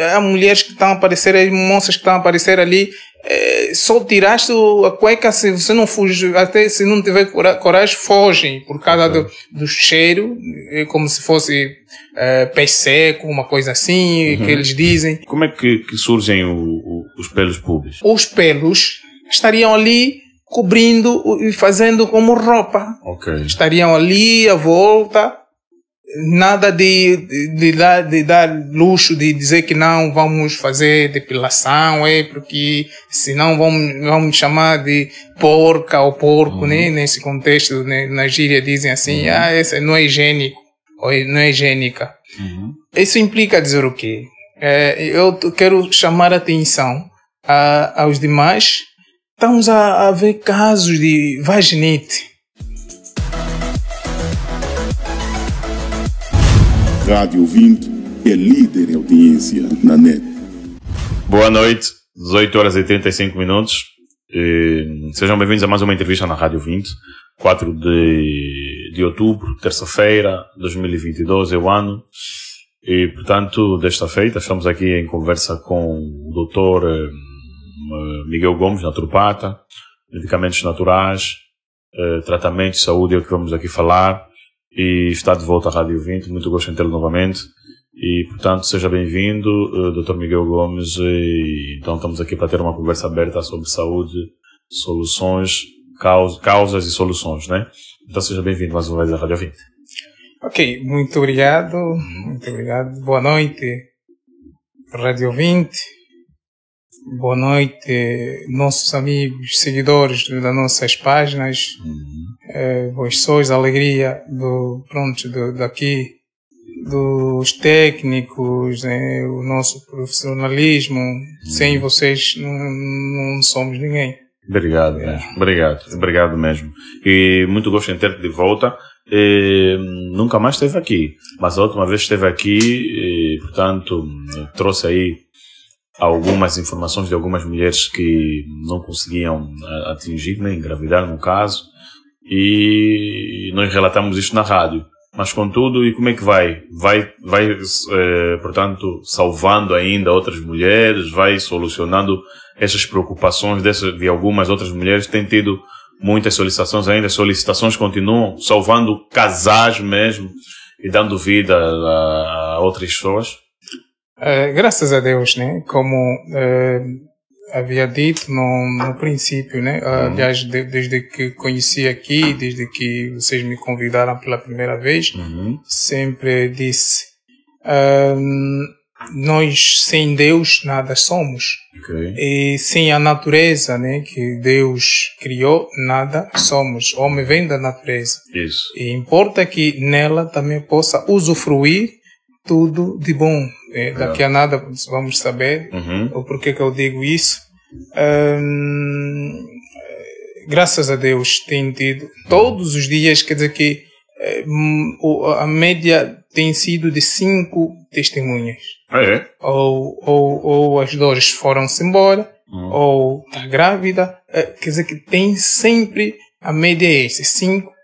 há mulheres que estão a aparecer, as moças que estão a aparecer ali. É, só tiraste a cueca se você não fugir, até se não tiver coragem, fogem por causa do, do cheiro, é como se fosse é, pé seco, uma coisa assim, uhum. que eles dizem. Como é que, que surgem o, o, os pelos públicos? Os pelos estariam ali cobrindo e fazendo como roupa. Okay. Estariam ali à volta nada de, de, de, dar, de dar luxo de dizer que não vamos fazer depilação, é porque senão vamos, vamos chamar de porca ou porco, né? uhum. né? Nesse contexto, né? na gíria dizem assim, uhum. ah, essa não é higiênico, ou é, não é higiênica. Uhum. Isso implica dizer o quê? É, eu quero chamar a atenção a, aos demais. Estamos a, a ver casos de vaginite Rádio Vinte é líder em audiência na net. Boa noite, 18 horas e 35 minutos. sejam bem-vindos a mais uma entrevista na Rádio 20, 4 de, de outubro, terça-feira, 2022 é o ano. E, portanto, desta feita, estamos aqui em conversa com o doutor eh, Miguel Gomes, naturopata, medicamentos naturais, eh, tratamento de saúde, é o que vamos aqui falar e está de volta à Rádio 20. Muito gosto em tê-lo novamente. E, portanto, seja bem-vindo, eh, Dr. Miguel Gomes. E, então, estamos aqui para ter uma conversa aberta sobre saúde, soluções, caus, causas e soluções, né? Então, seja bem-vindo mais uma vez à Rádio 20. Ok, muito obrigado. Muito obrigado. Boa noite, Rádio 20. Boa noite, nossos amigos, seguidores das nossas páginas. Uhum. É, vós sois a alegria do, pronto, do, daqui, dos técnicos, né, o nosso profissionalismo. Uhum. Sem vocês não, não somos ninguém. Obrigado é. mesmo, obrigado, obrigado mesmo. E muito gosto em ter-te de volta. E, hum, nunca mais esteve aqui, mas a última vez esteve aqui, e, portanto, trouxe aí algumas informações de algumas mulheres que não conseguiam eh, atingir, nem né, engravidar no caso, e nós relatamos isto na rádio. Mas contudo, e como é que vai? Vai, vai é, portanto, salvando ainda outras mulheres, vai solucionando essas preocupações dessas, de algumas outras mulheres, tem tido muitas solicitações ainda, as solicitações continuam, salvando casais mesmo e dando vida a, a outras pessoas. É, graças a Deus, né? Como uh, havia dito no, no princípio, né? Uh, aliás, de, desde que conheci aqui, desde que vocês me convidaram pela primeira vez, uhum. sempre disse: nós sem Deus nada somos okay. e sem a natureza, né? Que Deus criou nada somos. O homem vem da natureza. Isso. E importa que nela também possa usufruir tudo de bom é, daqui a nada vamos saber uhum. o porquê que eu digo isso. graças a Deus tem tido todos os dias, quer dizer que eh, a média tem sido de cinco testemunhas. Ah, é? ou, ou, ou as dores foram-se embora, uhum. ou está grávida. Eh, quer dizer que tem sempre a média é essa, cinco.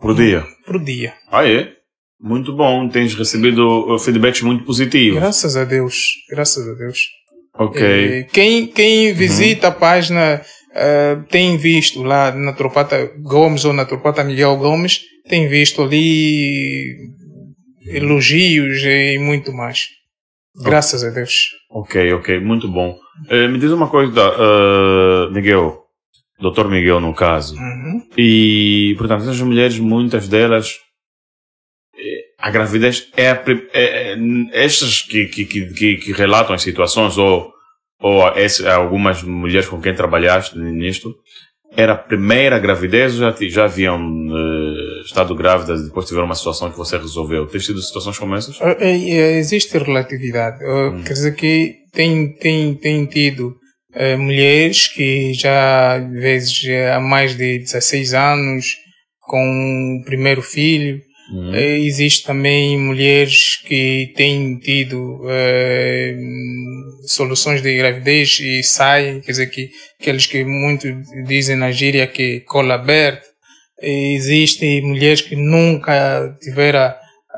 Por dia? Por dia. Ah, é? Muito bom, tens recebido eh, feedbacks muito positivos. Graças a Deus, graças a Deus. Ok. Eh, quem, quem visita uhum. a página uh, tem visto lá na Tropata Gomes ou na Tropata Miguel Gomes, tem visto ali elogios e muito mais. Graças a Deus. Ok, ok, muito bom. Uh, me diz uma coisa, uh, Miguel, Dr. Miguel no caso, uhum. e portanto, essas mulheres, muitas delas a gravidez é, a, é, é estas que, que, que, que, relatam as situações ou, ou esse, algumas mulheres com quem trabalhaste nisto, era a primeira gravidez ou já, já haviam uh, estado grávidas e depois tiveram uma situação que você resolveu? Tens tido situações como essas? Ah, é, é, existe relatividade. Ah, hum. Quer dizer que tem, tem, tem tido uh, mulheres que já, às vezes, há mais de 16 anos, com o primeiro filho, Uhum. Eh, Existem também mulheres que têm tido eh, soluções de gravidez e saem, quer dizer, que, aqueles que muito dizem na gíria que cola aberta. Existem mulheres que nunca tiveram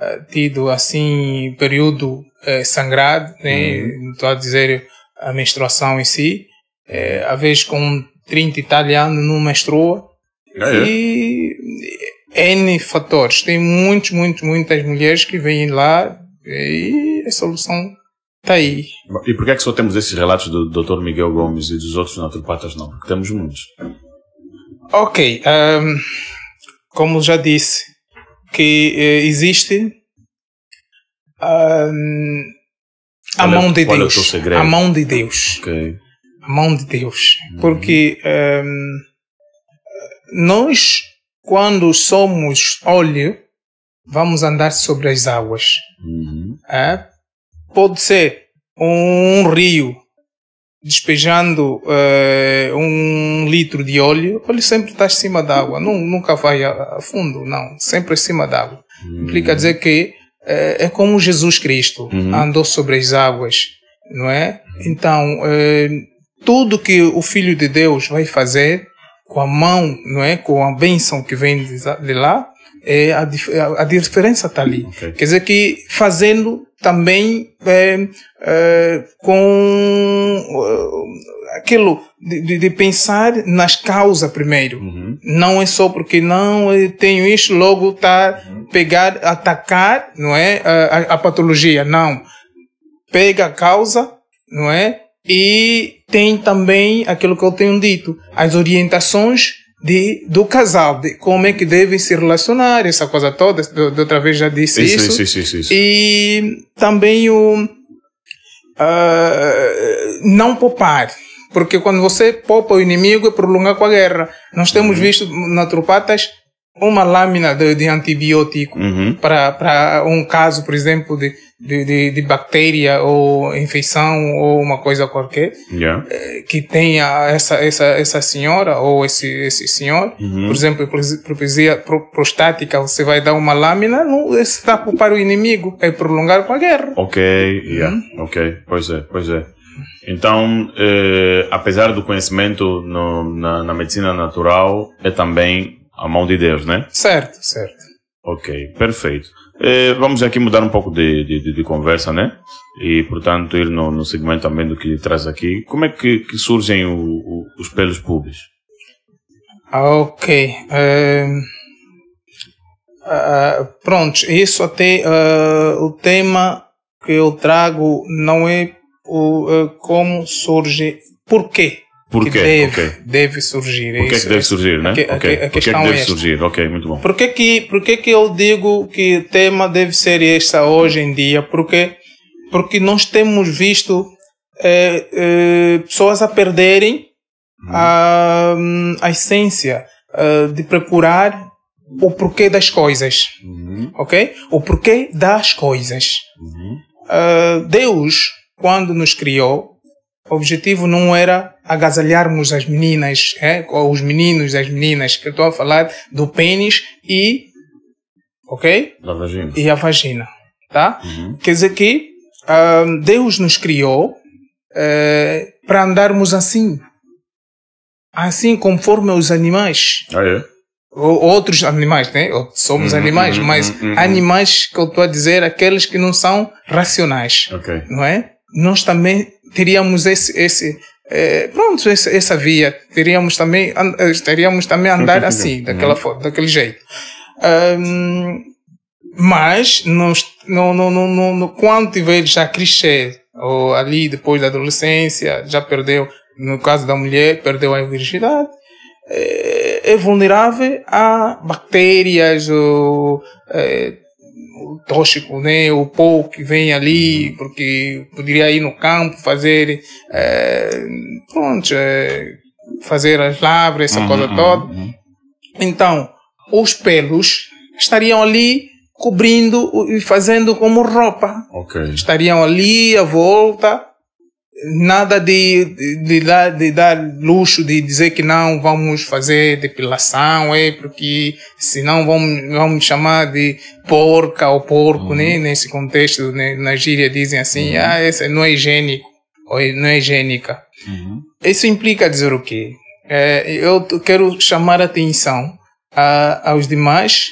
eh, tido assim período sangrado, né? Uhum. estou a dizer a menstruação em si. É, a vez com 30 italianos não menstrua. Ah, é. E N fatores. Tem muitos, muitos, muitas mulheres que vêm lá e a solução está aí. E por que é que só temos esses relatos do Dr. Miguel Gomes e dos outros naturopatas não? Porque temos muitos. Ok. Um, como já disse, que eh, existe um, a, é mão é, de Deus, a mão de Deus. A mão de Deus. A mão de Deus. Porque um, nós quando somos óleo, vamos andar sobre as águas. Uhum. É? Pode ser um rio despejando eh, um litro de óleo, ele sempre está acima d'água, nunca vai a, a, fundo, não, sempre acima d'água. Uhum. Implica dizer que eh, é como Jesus Cristo uhum. andou sobre as águas, não é? Então, eh, tudo que o Filho de Deus vai fazer com a mão, não é? Com a bênção que vem de lá, é, a, a diferença está ali. Okay. Quer dizer que fazendo também é, é, com uh, aquilo de, de, pensar nas causas primeiro. Uhum. Não é só porque não tenho isso, logo tá uhum. pegar, atacar, não é? a, a patologia, não. Pega a causa, não é? E tem também aquilo que eu tenho dito, as orientações de, do casal, de como é que devem se relacionar, essa coisa toda, de, outra vez já disse isso. Isso, isso, isso, isso. E também o uh, não poupar. Porque quando você poupa o inimigo é prolongar com a guerra. Nós temos uhum. visto naturopatas uma lâmina de, de antibiótico uhum. para um caso, por exemplo, de, de, de, bactéria ou infecção ou uma coisa qualquer, yeah. Eh, que tenha essa, essa, essa senhora ou esse, esse senhor, uhum. por exemplo, propesia prostática, você vai dar uma lâmina, não está para o inimigo, é prolongar com a guerra. Ok, yeah. Uhum. ok, pois é, pois é. Então, eh, apesar do conhecimento no, na, na medicina natural, é também a mão de Deus, né? Certo, certo. Ok, perfeito. Eh, vamos aqui mudar um pouco de, de, de, conversa, né? E, portanto, ir no, no segmento também do que ele traz aqui. Como é que, que surgem o, o, os pelos pubis? Ah, ok. Uh, pronto, isso até uh, o tema que eu trago não é o, eh, como surge, por quê? Porquê? Que deve, okay. deve surgir. É porquê é que deve é surgir, né? A, okay. a, questão é que deve é esta. surgir? Ok, muito bom. Porquê que, porquê que eu digo que o tema deve ser esta hoje em dia? Porque, porque nós temos visto é, é, pessoas a perderem uhum. a, a essência eh, de procurar o porquê das coisas. Uhum. Ok? O porquê das coisas. Uhum. Uh, Deus, quando nos criou, o objetivo não era agasalharmos as meninas, é? ou os meninos as meninas. que Eu estou a falar do pênis e. Ok? Da vagina. E a vagina. Tá? Uhum. Quer dizer que uh, Deus nos criou uh, para andarmos assim. Assim conforme os animais. Ah, é? Ou, outros animais, né? Somos uhum, animais, uhum, mas uhum, uhum. animais que eu estou a dizer, aqueles que não são racionais. Okay. Não é? Nós também teríamos esse, esse é, pronto, esse, essa via. Teríamos também, é, teríamos também andar assim, uhum. daquela forma, daquele jeito. Um, mas, quando tiver já clichê, ou ali depois da adolescência, já perdeu, no caso da mulher, perdeu a virgindade, é, é vulnerável a bactérias ou é, tóxico, né? O povo que vem ali, uhum. porque poderia ir no campo fazer, é, pronto, é, fazer as lavras, essa uhum, coisa uhum, toda. Uhum. Então, os pelos estariam ali cobrindo e fazendo como roupa. Okay. Estariam ali à volta nada de, de, de, dar, de dar luxo de dizer que não vamos fazer depilação, é porque senão vamos, vamos chamar de porca ou porco, né? uhum. né? Nesse contexto, né? na gíria dizem assim, uhum. ah, essa não é higiênico, ou é, não é higiênica. Uhum. Isso implica dizer o quê? É, eu quero chamar a atenção a, aos demais.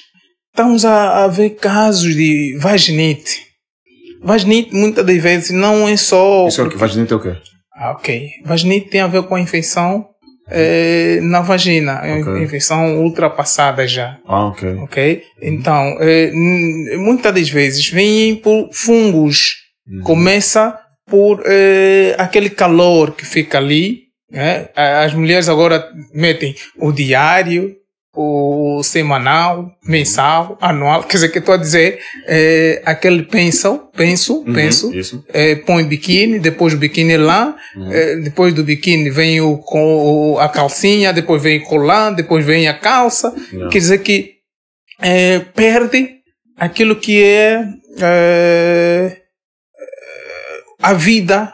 Estamos a, a ver casos de vaginite Vaginite, muitas das vezes, não é só. Isso é o que? Vaginite é o quê? Ah, ok. Vaginite tem a ver com a infecção é, na vagina, é okay. infecção ultrapassada já. Ah, ok. Ok? Então, é, muitas das vezes vem por fungos. Uhum. Começa por é, aquele calor que fica ali. Né? As mulheres agora metem o diário, o semanal, mensal, anual, quer dizer que estou a dizer é, aquele pensam, penso, uhum, penso, isso. é, põe biquíni, depois o biquíni lá, uhum. é, depois do biquíni vem o, com, a calcinha, depois vem o colã, depois vem a calça, Não. quer dizer que é, perde aquilo que é, é a vida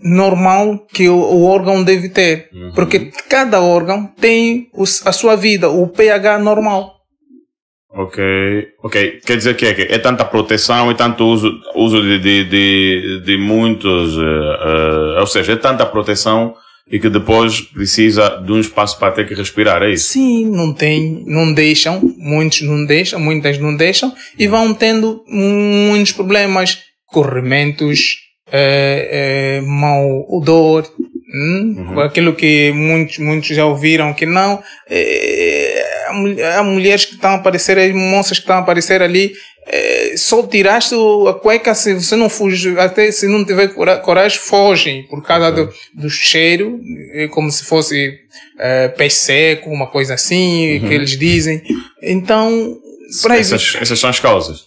normal que o, o órgão deve ter. Uhum. Porque cada órgão tem os, a sua vida, o pH normal. Ok, ok. Quer dizer que é, é tanta proteção e tanto uso, uso de, de, de, de muitos, uh, uh, ou seja, é tanta proteção e que depois precisa de um espaço para ter que respirar, é isso? Sim, não tem, não deixam, muitos não deixam, muitas não deixam e vão tendo muitos problemas, corrimentos, é, é, mau odor, hum? uhum. aquilo que muitos, muitos já ouviram que não. É, há mulheres que estão a aparecer, as moças que estão a aparecer ali. É, só tiraste a cueca se você não fugir, até se não tiver coragem, fogem por causa do, do, cheiro, é como se fosse é, pé seco, uma coisa assim, uhum. que eles dizem. Então, para essas, isso, essas são as causas.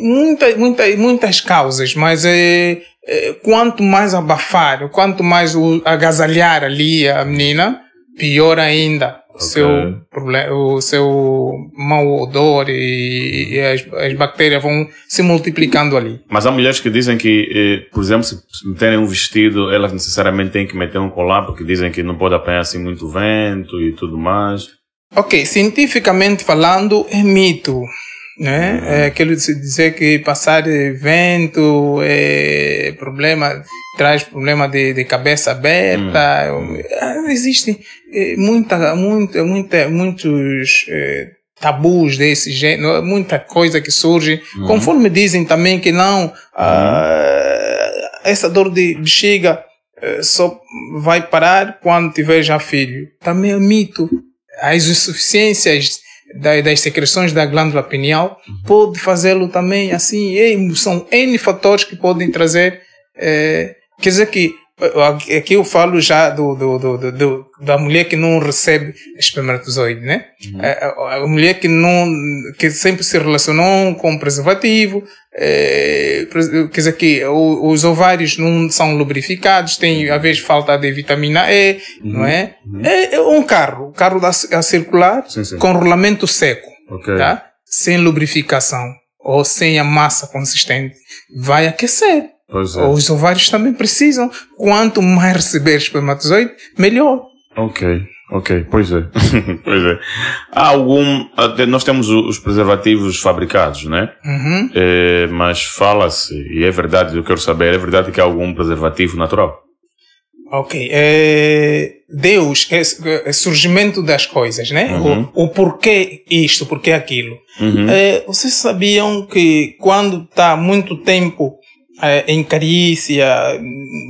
Muitas, muitas, muitas causas, mas é, é, quanto mais abafar, quanto mais agasalhar ali a menina, pior ainda o okay. seu problema, o seu mau odor e, e as, as, bactérias vão se multiplicando ali. Mas há mulheres que dizem que, eh, por exemplo, se meterem um vestido, elas necessariamente têm que meter um colar porque dizem que não pode apanhar assim muito vento e tudo mais. Ok, cientificamente falando, é mito né? Uhum. É aquilo de dizer que passar vento é problema, traz problema de, de cabeça aberta. Hum. Existem é, muita, muita, muita, muitos é, tabus desse gênero, muita coisa que surge. Hum. Conforme dizem também que não, ah, uhum. essa dor de bexiga é, só vai parar quando tiver já filho. Também é mito. As insuficiências das, das secreções da glândula pineal, pode fazê-lo também assim. são N fatores que podem trazer. É, quer dizer que Aqui eu falo já do, do, do, do da mulher que não recebe espermatozoide, né? Uhum. É, a, a, mulher que não, que sempre se relacionou com preservativo, é, quer dizer que os ovários não são lubrificados, tem às vezes falta de vitamina E, uhum. não é? Uhum. é? é um carro, um carro a, circular sim, sim. com rolamento seco, okay. tá? Sem lubrificação ou sem a massa consistente, vai aquecer. É. Os ovários também precisam. Quanto mais receber espermatozoide, melhor. Ok. Ok, pois é. pois é. Há algum. Nós temos os preservativos fabricados, né? Uhum. É, mas fala-se, e é verdade, eu quero saber, é verdade que há algum preservativo natural? Ok. É, Deus, é, é, surgimento das coisas, né? Uhum. O, o, porquê isto, porquê aquilo. Uhum. É, vocês sabiam que quando está muito tempo é, em carícia,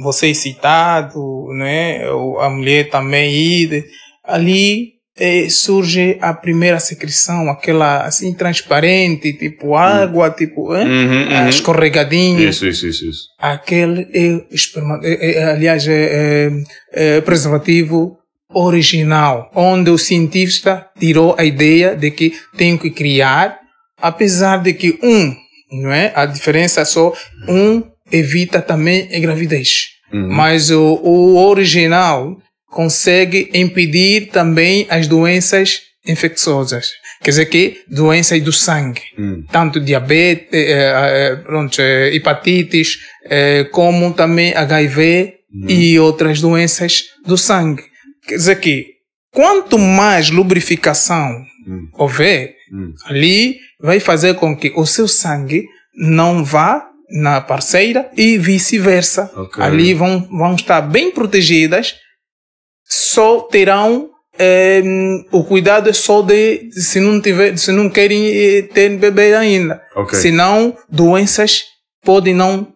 você excitado, né? a mulher também ida. Ali é, surge a primeira secreção, aquela assim transparente, tipo hum. água, uhum. tipo Uhum, uhum. Ah, escorregadinha. Isso, isso, isso, isso. Aquele é, esperma, é, é aliás, é, é, é, preservativo original, onde o cientista tirou a ideia de que tem que criar, apesar de que um não é? A diferença é só um evita também a gravidez, uhum. mas o, o original consegue impedir também as doenças infecciosas. Quer dizer que doenças do sangue, hum. tanto diabetes, eh, eh, eh, pronto, hepatites, como também HIV hum. e outras doenças do sangue. Quer dizer que quanto mais lubrificação hum. houver, hum. ali vai fazer com que o seu sangue não vá na parceira e vice-versa. Okay. Ali vão, vão estar bem protegidas, só terão é, o cuidado é só de se não tiver, se não querem eh, ter bebê ainda. Okay. Senão, doenças podem não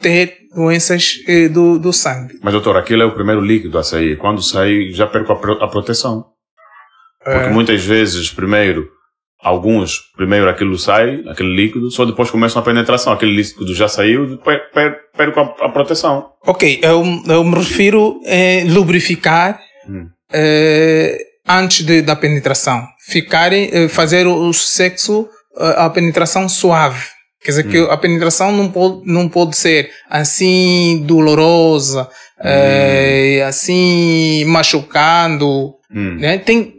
ter doenças eh, do, do sangue. Mas, doutor, aquilo é o primeiro líquido a sair. Quando sair, já perco a, a proteção. Porque é... muitas vezes, primeiro, Alguns, primeiro aquilo sai, aquele líquido, só depois começa a penetração. Aquele líquido já saiu, perco a, proteção. Ok, eu, eu me refiro a eh, lubrificar hum. Eh, antes de, da penetração. Ficar, eh, fazer o, o sexo, a penetração suave. Quer dizer hum. que a penetração não pode, não pode ser assim dolorosa, Hum. assim, machucando. Hum. Né? Tem,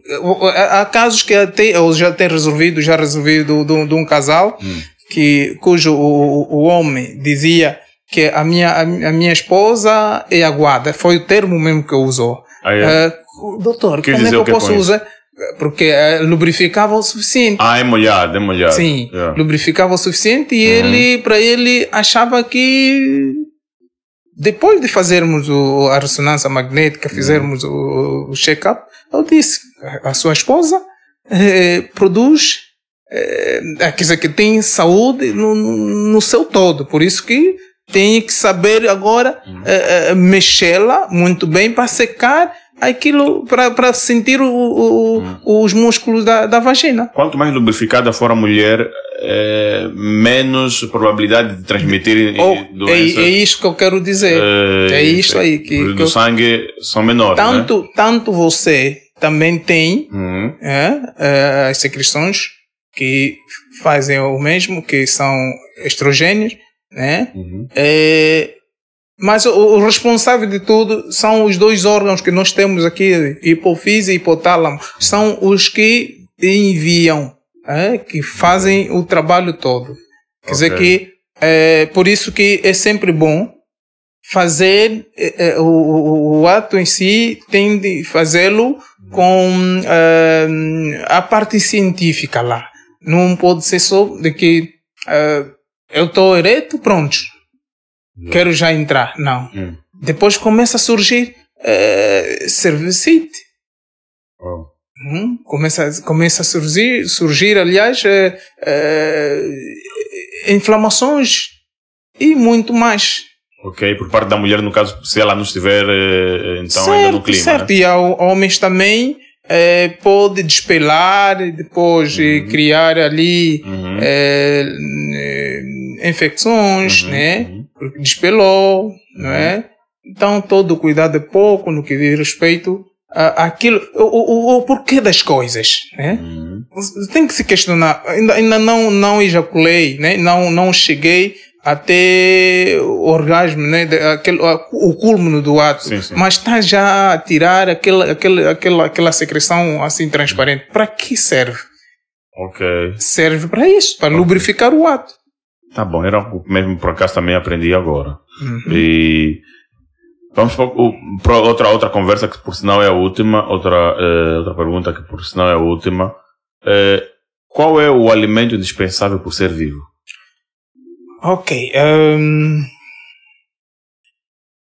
há casos que até, eu já tenho resolvido, já resolvi de, de um casal hum. que, cujo o, o homem dizia que a minha, a, minha esposa é a guarda. Foi o termo mesmo que usou. Ah, é? uh, doutor, Quer como é que eu posso é usar? Porque uh, lubrificava o suficiente. Ah, é molhado, é molhado. Sim, yeah. lubrificava o suficiente e uhum. ele, para ele, achava que depois de fazermos o, a ressonância magnética, fizermos o, o check-up, eu disse, a, sua esposa eh, produz, eh, quer dizer, que tem saúde no, no seu todo. Por isso que tem que saber agora uhum. eh, mexê-la muito bem para secar aquilo para sentir o, o, os músculos da, da vagina. Quanto mais lubrificada for a mulher, é, menos probabilidade de transmitir Ou, doenças. É, é isso que eu quero dizer. É, é isso aí. Que, do sangue são menores. Né? Tanto, né? tanto você também tem uhum. É, é, as secreções que fazem o mesmo, que são estrogênios, né? Uhum. Mas o, responsável de tudo são os dois órgãos que nós temos aqui, hipofise e hipotálamo. São os que enviam é, que fazem o trabalho todo. Quer okay. dizer que é por isso que é sempre bom fazer é, é o, o, ato em si, tem de fazê-lo com é, a parte científica lá. Não pode ser só de que é, eu estou ereto, pronto, quero já entrar. Não. Hum. Depois começa a surgir é, Uhum. Começa, começa a surgir, surgir aliás, é, é, inflamações e muito mais. Ok, por parte da mulher, no caso, se ela não estiver eh, então certo, ainda no clima. Certo, né? e ao, homens também é, pode despelar, depois uhum. criar ali uhum. é, infecções, uhum. né? Uhum. Porque despelou, não uhum. é? Então todo cuidado é pouco no que diz respeito ah, aquilo, o, o, o, porquê das coisas, né? Uhum. Tem que se questionar. Ainda, ainda não, não ejaculei, né? Não, não cheguei até o orgasmo, né? Aquele, o culmo do ato. Sim, sim. Mas está já a tirar aquela, aquela, aquela, aquela secreção assim transparente. Uhum. Para que serve? Ok. Serve para isso, para okay. lubrificar o ato. Tá bom, era algo mesmo por acaso também aprendi agora. Uhum. E Vamos para outra, outra conversa que por sinal é a última, outra, uh, outra pergunta que por sinal é a última. Uh, qual é o alimento indispensável por ser vivo? Ok. Um, ehm,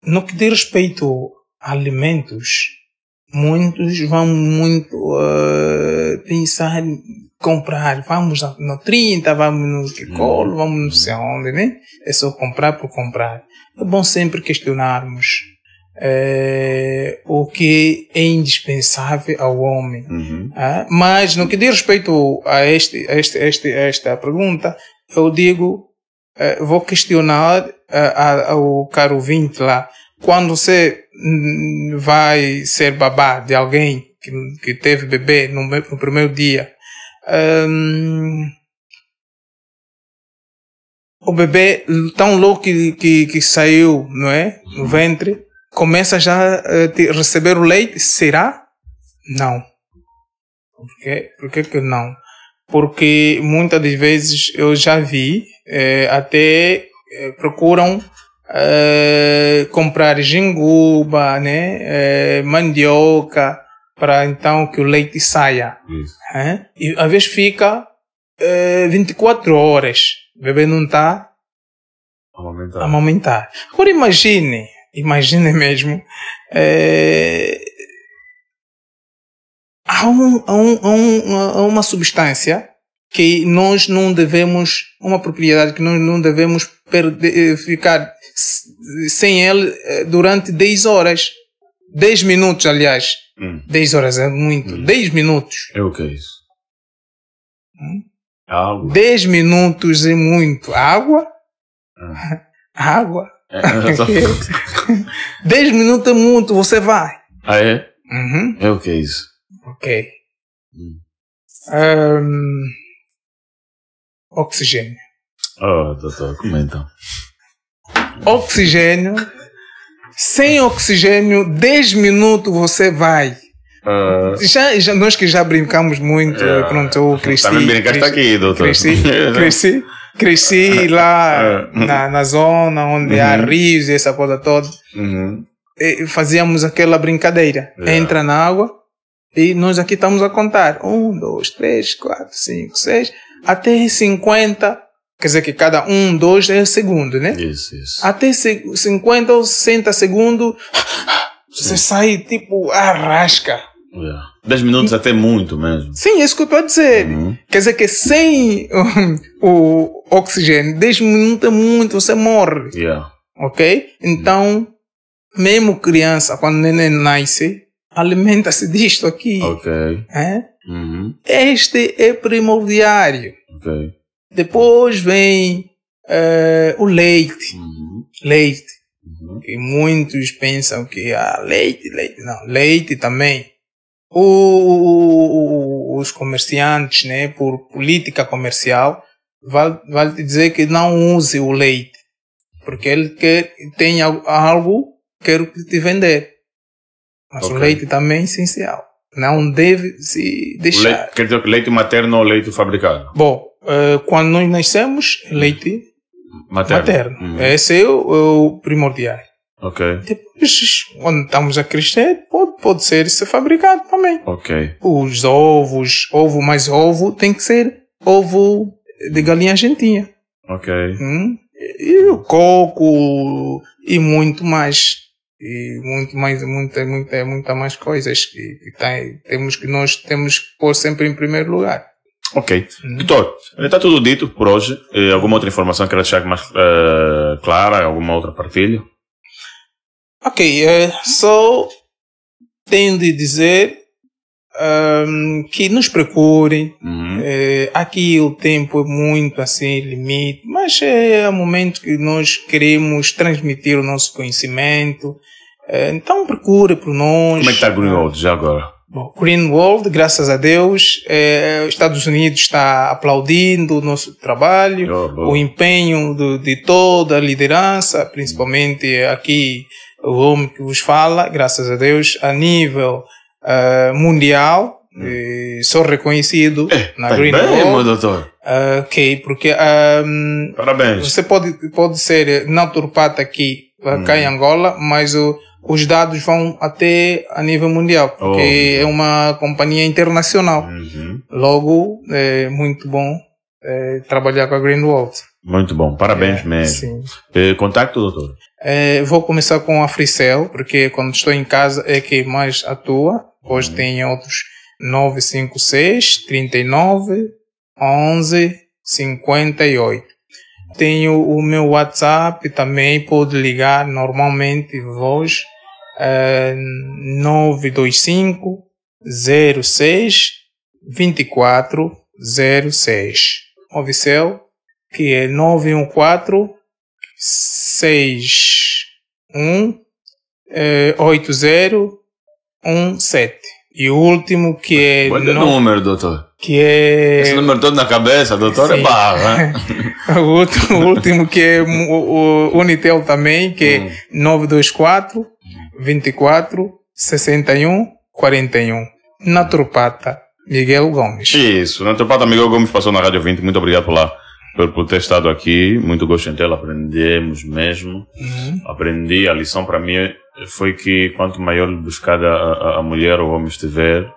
no que diz respeito a alimentos, muitos vão muito uh, pensar em comprar. Vamos no 30, vamos no Kikolo, hum. vamos não sei aonde, né? É só comprar por comprar. É bom sempre questionarmos é, o que é indispensável ao homem. Uhum. É? mas no que diz respeito a, este, a, este, a, este, a esta pergunta, eu digo, é, vou questionar o é, ao caro vinte lá, quando você hum, vai ser babá de alguém que, que teve bebê no, no primeiro dia, um, o bebê tão louco que, que, que, saiu, não é? No ventre, começa já a eh, receber o leite? Será? Não. Por que, por que, que não? Porque muitas das vezes eu já vi, é, até é, procuram é, comprar ginguba, né, mandioca, para então que o leite saia. É? E às vezes fica 24 horas, o bebê não está a amamentar. Agora imagine, imagina mesmo, é, há, um, há, um, há, uma substância que nós não devemos, uma propriedade que nós não devemos perder, eh, ficar sem ele eh, durante 10 horas. 10 minutos, aliás. Hum. 10 horas é muito. Hum. 10 minutos. É o que é isso? Hum? Água. 10 minutos é muito. Água? Hum. Água. É, só... 10 minutos é muito, você vai. Ah, é? Uhum. É o que é isso? Ok. Hum. Um... Oxigênio. Oh, doutor, como é, então? Oxigênio. Sem oxigênio, 10 minutos você vai. Uh, já, já, nós que já brincamos muito, yeah. É. pronto, eu tá cresci. Também brincaste tá cresci, aqui, doutor. Cresci, cresci. cresci ah, ah, lá ah, na, na zona onde uhum. há rios e essa coisa toda. Uhum. fazíamos aquela brincadeira. Yeah. É. Entra na água e nós aqui estamos a contar. Um, dois, três, quatro, cinco, seis, até 50. Quer dizer que cada um, dois é segundo, né? Isso, isso. Até 50 ou 60 segundos, você Sim. sai tipo arrasca. Yeah. É. 10 minutos e, é até muito mesmo. Sim, é isso que eu estou a dizer. Uhum. Quer dizer que sem o, o oxigênio, 10 minutos é muito, você morre. Yeah. Ok? Então, uhum. mesmo criança, quando o neném nasce, alimenta-se disto aqui. Ok. É? Uhum. Este é primordial. Okay. Depois vem uh, o leite. Uhum. Leite. Uhum. E muitos pensam que ah, leite, leite. Não, leite também os comerciantes, né, por política comercial, vale, vale dizer que não use o leite, porque ele quer, tem algo quer te vender. Mas okay. o leite também é essencial. Não deve se deixar. Leite, quer dizer que leite materno ou leite fabricado? Bom, eh, quando nós nascemos, leite materno. materno. Uhum. Esse é o, é o primordial. Ok. Depois, onde estamos a crescer, pode, pode ser isso fabricado também. Ok. Os ovos, ovo mais ovo, tem que ser ovo de galinha argentina. Ok. Hum? E o coco e muito mais. E muito mais, muita, muita, muita mais coisas que, que tem, temos que nós temos que pôr sempre em primeiro lugar. Ok. Hum. Doutor, está eh, tudo dito por hoje. E eh, alguma outra informação que quer deixar mais uh, clara? Alguma outra partilha? Ok, eh, só tenho de dizer um, ehm, que nos procurem. Uhum. Eh, aqui o tempo é muito assim, limite, mas é o momento que nós queremos transmitir o nosso conhecimento. Eh, então procure por nós. Como é que está Greenwald já agora? Bom, Greenwald, graças a Deus, os Estados Unidos está aplaudindo o nosso trabalho, oh, o empenho do, de toda a liderança, principalmente aqui o homem que vos fala, graças a Deus, a nível uh, mundial, hum. sou reconhecido é, na tá Green Wall. doutor. Uh, ok, porque ehm, Parabéns. você pode, pode ser naturopata aqui, eh, cá em hum. Angola, mas o, os dados vão até a nível mundial, porque oh. é uma companhia internacional. Uhum. Logo, é muito bom é, trabalhar com a Greenwald. Muito bom, parabéns é, mesmo. Sim. contacto, doutor? É, vou começar com a FreeCell, porque quando estou em casa é que mais atua. Depois uhum. tem outros 956, 39, 11, 58. Tenho o meu WhatsApp também, pode ligar normalmente voz é, 925 06 24 06. Oficial, que é 914 6 18017. É, e o último que é. Qual é o no... número, doutor? Que é. Esse número todo na cabeça, doutor, é Sim. é barra. Né? o, último, o último que é o, o Unitel também, que é 924 24 61 41. Naturopata Miguel Gomes. Isso, naturopata Miguel Gomes passou na Rádio 20. Muito obrigado por lá por, por ter estado aqui, muito gosto em aprendemos mesmo. Uhum. Aprendi, a lição para mim foi que quanto maior buscada a, a mulher ou homem estiver,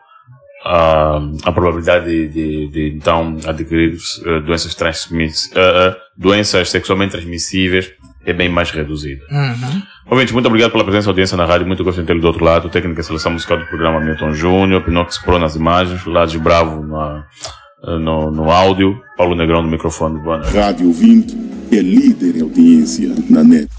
a, a probabilidade de, de, de então adquirir uh, doenças, transmiss, uh, uh, doenças sexualmente transmissíveis é bem mais reduzida. Uhum. muito obrigado pela presença e audiência na rádio, muito gosto de tê do outro lado, técnica e seleção musical do programa Milton Júnior, Pinox Pro nas imagens, de Bravo na ah, no, no áudio. Paulo Negrão no microfone. Boa noite. Rádio Vinte é líder em audiência na net.